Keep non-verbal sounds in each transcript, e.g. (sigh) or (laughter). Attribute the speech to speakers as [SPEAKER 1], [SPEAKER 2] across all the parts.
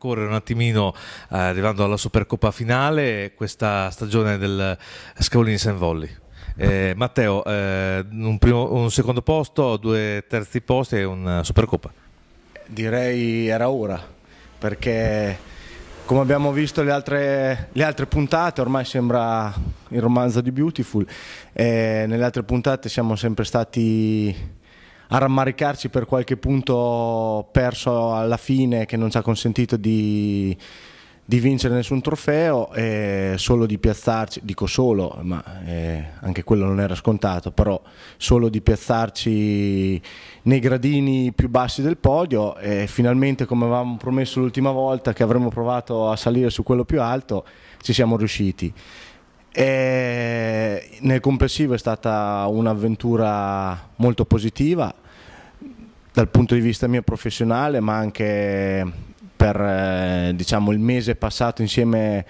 [SPEAKER 1] ripercorrere un attimino, eh, arrivando alla Supercoppa finale, questa stagione del Scavolini San Volli. Eh, Matteo, eh, un, primo, un secondo posto,
[SPEAKER 2] due terzi posti e una Supercoppa. Direi era ora, perché come abbiamo visto le altre, le altre, puntate, ormai sembra il romanzo di Beautiful, eh, nelle altre puntate siamo sempre stati a rammaricarci per qualche punto perso alla fine che non ci ha consentito di, di vincere nessun trofeo e solo di piazzarci, dico solo, ma eh, anche quello non era scontato, però solo di piazzarci nei gradini più bassi del podio e finalmente come avevamo promesso l'ultima volta che avremmo provato a salire su quello più alto ci siamo riusciti. E eh, nel complessivo è stata un'avventura molto positiva dal punto di vista mio professionale, ma anche per eh, diciamo, il mese passato insieme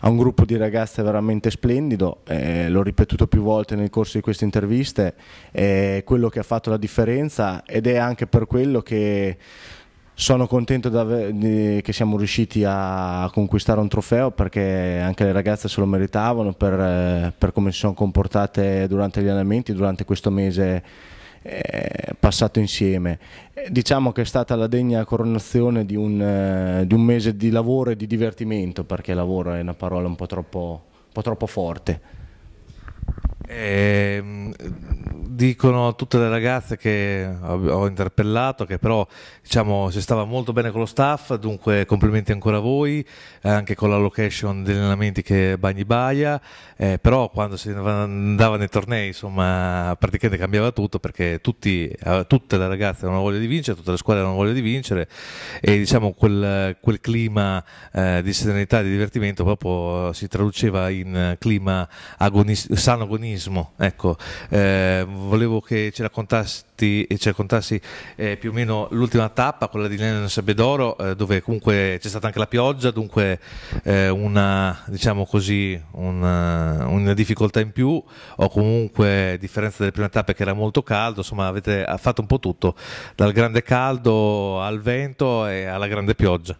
[SPEAKER 2] a un gruppo di ragazze veramente splendido, eh, l'ho ripetuto più volte nel corso di queste interviste, è eh, quello che ha fatto la differenza ed è anche per quello che sono contento che siamo riusciti a conquistare un trofeo perché anche le ragazze se lo meritavano per, eh, per come si sono comportate durante gli allenamenti, durante questo mese eh, passato insieme. Diciamo che è stata la degna coronazione di un, eh, di un, mese di lavoro e di divertimento perché lavoro è una parola un po' troppo, un po troppo forte.
[SPEAKER 1] Eh, dicono tutte le ragazze che ho interpellato che però diciamo si stava molto bene con lo staff dunque complimenti ancora a voi eh, anche con la location degli allenamenti che Bagni Baia eh, però quando si andava nei tornei insomma praticamente cambiava tutto perché tutti, eh, tutte le ragazze avevano voglia di vincere tutte le squadre avevano voglia di vincere e diciamo quel, quel clima eh, di serenità e di divertimento proprio si traduceva in clima agonis- sano agonismo veganismo. Ecco, eh, volevo che ci raccontassi, eh, ci raccontassi eh, più o meno l'ultima tappa, quella di Lennon Sabedoro, eh, dove comunque c'è stata anche la pioggia, dunque eh, una, diciamo così, una, eh, una, difficoltà in più, o comunque a differenza delle prime tappe che era molto caldo, insomma avete fatto un po' tutto, dal grande caldo al vento e alla grande pioggia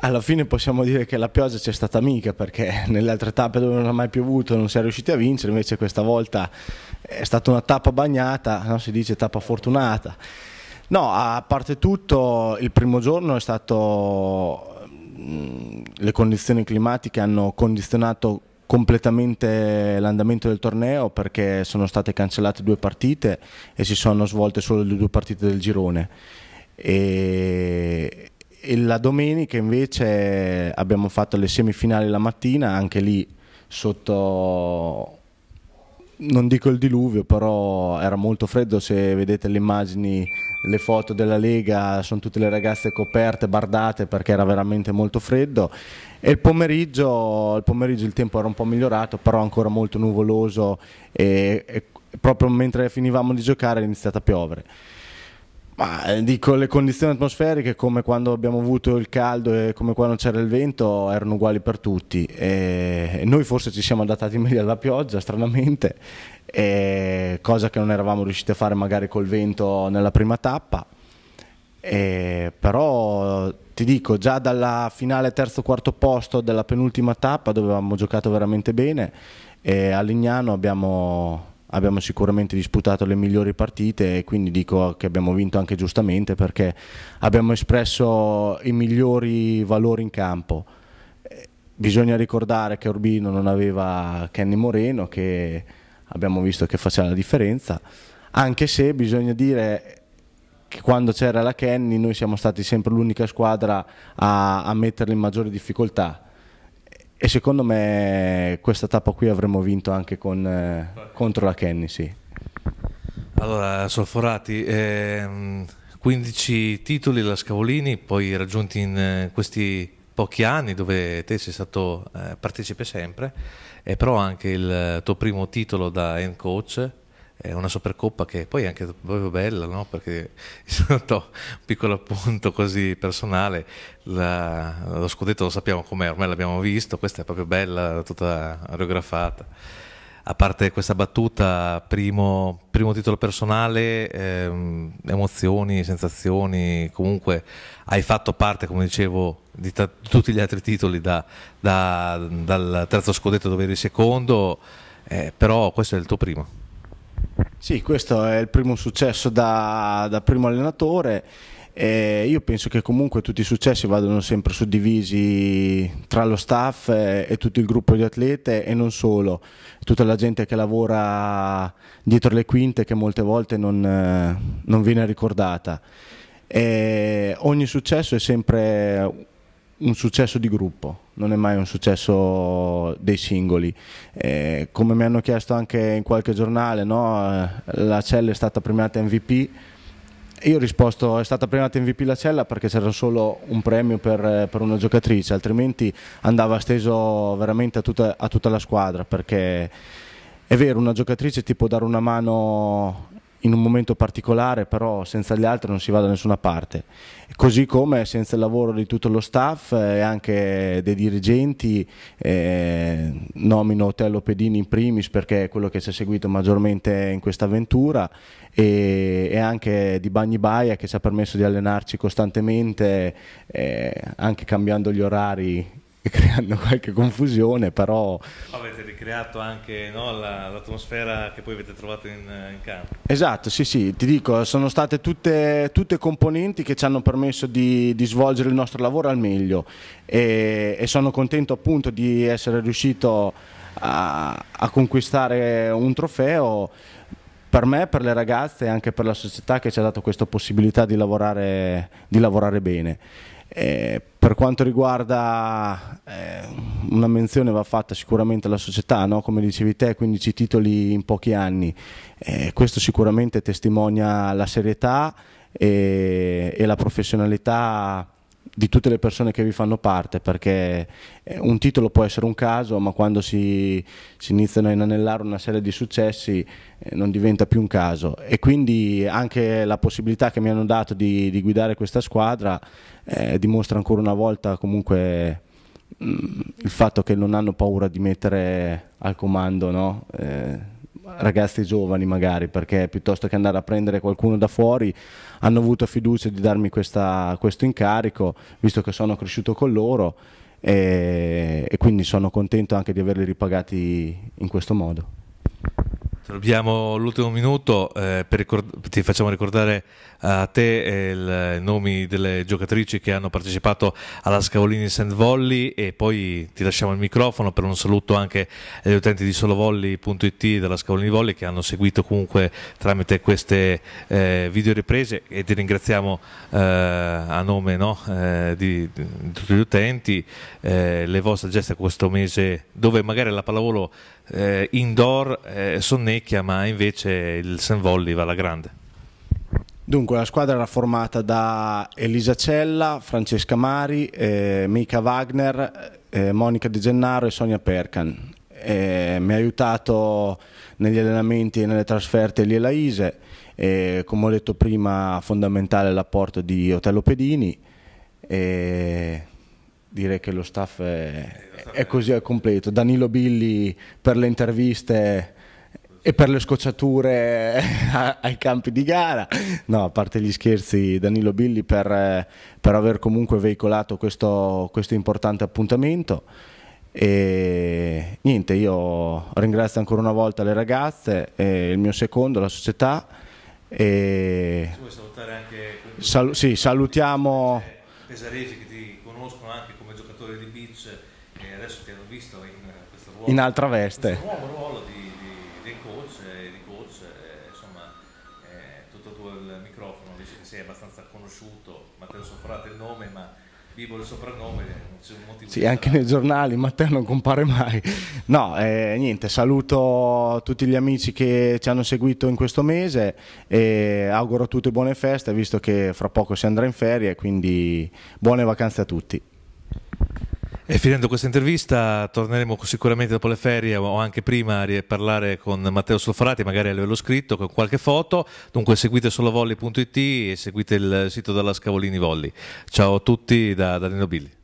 [SPEAKER 2] alla fine possiamo dire che la pioggia c'è stata mica perché nelle altre tappe dove non ha mai piovuto non si è riusciti a vincere, invece questa volta è stata una tappa bagnata, no? si dice tappa fortunata. No, a parte tutto il primo giorno è stato mm, le condizioni climatiche hanno condizionato completamente l'andamento del torneo perché sono state cancellate due partite e si sono svolte solo le due partite del girone. E e la domenica invece abbiamo fatto le semifinali la mattina, anche lì sotto non dico il diluvio, però era molto freddo. Se vedete le immagini, le foto della Lega, sono tutte le ragazze coperte, bardate perché era veramente molto freddo. E il pomeriggio, il, pomeriggio il tempo era un po' migliorato, però ancora molto nuvoloso. E, e proprio mentre finivamo di giocare è iniziata a piovere. Ma eh, dico, le condizioni atmosferiche, come quando abbiamo avuto il caldo e come quando c'era il vento, erano uguali per tutti. E noi forse ci siamo adattati (laughs) meglio alla pioggia, stranamente, cosa che non eravamo riusciti a fare magari col vento nella prima tappa. E però ti dico, già dalla finale terzo-quarto posto della penultima tappa, dove avevamo giocato veramente bene, a Lignano abbiamo abbiamo sicuramente disputato le migliori partite e quindi dico che abbiamo vinto anche giustamente perché abbiamo espresso i migliori valori in campo. Eh, bisogna ricordare che Urbino non aveva Kenny Moreno che abbiamo visto che faceva la differenza, anche se bisogna dire che quando c'era la Kenny noi siamo stati sempre l'unica squadra a, a metterli in maggiore difficoltà e secondo me questa tappa qui avremmo vinto anche con, eh, contro la Kenny, sì.
[SPEAKER 1] Allora, Solforati, ehm, 15 titoli la Scavolini, poi raggiunti in eh, questi pochi anni dove te sei stato eh, partecipe sempre, e eh, però anche il eh, tuo primo titolo da end coach è una Supercoppa che poi è anche proprio bella, no? perché (laughs) sotto un piccolo appunto così personale, la, lo scudetto lo sappiamo com'è, ormai l'abbiamo visto, questa è proprio bella, tutta aerografata. A parte questa battuta, primo, primo titolo personale, ehm, emozioni, sensazioni, comunque hai fatto parte, come dicevo, di t- tutti gli altri titoli, da, da, dal terzo scudetto dove eri secondo, eh, però questo è il tuo primo.
[SPEAKER 2] Sì, questo è il primo successo da, da primo allenatore. E io penso che comunque tutti i successi vadano sempre suddivisi tra lo staff e tutto il gruppo di atlete e non solo, tutta la gente che lavora dietro le quinte che molte volte non, non viene ricordata. E ogni successo è sempre un successo di gruppo, non è mai un successo dei singoli. Eh, come mi hanno chiesto anche in qualche giornale, no? Eh, la Cella è stata premiata MVP. Io ho risposto è stata premiata MVP la Cella perché c'era solo un premio per, per, una giocatrice, altrimenti andava steso veramente a tutta, a tutta la squadra perché è vero, una giocatrice ti può dare una mano in un momento particolare, però senza gli altri non si va da nessuna parte. Così come senza il lavoro di tutto lo staff eh, e anche dei dirigenti, eh, nomino Tello Pedini in primis perché è quello che ci ha seguito maggiormente in questa avventura e, e, anche di Bagni Baia che ci ha permesso di allenarci costantemente, eh, anche cambiando gli orari creando (laughs) qualche confusione, però... Avete
[SPEAKER 1] ricreato anche no, la, l'atmosfera che poi avete trovato in, in, campo.
[SPEAKER 2] Esatto, sì, sì, ti dico, sono state tutte, tutte componenti che ci hanno permesso di, di, svolgere il nostro lavoro al meglio e, e sono contento appunto di essere riuscito a, a conquistare un trofeo per me, per le ragazze e anche per la società che ci ha dato questa possibilità di lavorare, di lavorare bene. E per quanto riguarda eh, una menzione va fatta sicuramente alla società, no? come dicevi te, 15 titoli in pochi anni, eh, questo sicuramente testimonia la serietà e, e la professionalità di tutte le persone che vi fanno parte, perché eh, un titolo può essere un caso, ma quando si, si iniziano a inanellare una serie di successi eh, non diventa più un caso. E quindi anche la possibilità che mi hanno dato di, di guidare questa squadra eh, dimostra ancora una volta comunque mh, mm, il fatto che non hanno paura di mettere al comando no? eh, ragazzi giovani magari, perché piuttosto che andare a prendere qualcuno da fuori hanno avuto fiducia di darmi questa, questo incarico, visto che sono cresciuto con loro e, e quindi sono contento anche di averli ripagati in questo modo.
[SPEAKER 1] Salutiamo l'ultimo minuto, eh, ricord- ti facciamo ricordare eh, a te eh, i nomi delle giocatrici che hanno partecipato alla Scavolini Sand Volley e poi ti lasciamo il microfono per un saluto anche agli utenti di solovolley.it e della Scavolini Volley che hanno seguito comunque tramite queste eh, video riprese e ti ringraziamo eh, a nome no, eh, di, di, tutti gli utenti le vostre gesta questo mese dove magari la pallavolo eh, indoor eh, sonnecchia, ma invece il San Senvolli va alla grande.
[SPEAKER 2] Dunque, la squadra era formata da Elisa Cella, Francesca Mari, eh, Mika Wagner, eh, Monica Di Gennaro e Sonia Percan. Eh, mi ha aiutato negli allenamenti e nelle trasferte Liela Ise, come ho detto prima fondamentale l'apporto di Otello Pedini. E direi che lo staff è, è così al completo. Danilo Billi per le interviste e per le scocciature (laughs) ai campi di gara. No, a parte gli scherzi, Danilo Billi per, per aver comunque veicolato questo, questo importante appuntamento. E niente, io ringrazio ancora una volta le ragazze, il mio secondo, la società. E... Sal sì, salutiamo
[SPEAKER 1] Pesaresi che ti conoscono anche come giocatore di beach e adesso ti hanno visto in eh, questo ruolo. In altra veste. Questo nuovo ruolo di, di, di coach, eh, di coach eh, insomma, eh, tutto tuo il microfono, dice che sei abbastanza conosciuto, Matteo Sofrate il nome, ma Bibo il soprannome, eh,
[SPEAKER 2] Sì, anche nei giornali, Matteo non compare mai. No, eh, niente, saluto tutti gli amici che ci hanno seguito in questo mese e auguro a tutti buone feste, visto che fra poco si andrà in ferie, quindi buone vacanze a tutti.
[SPEAKER 1] E finendo questa intervista torneremo sicuramente dopo le ferie o anche prima a parlare con Matteo Solforati, magari a livello scritto, con qualche foto. Dunque seguite solovolli.it e seguite il sito della Scavolini Volli. Ciao a tutti da, da Billi.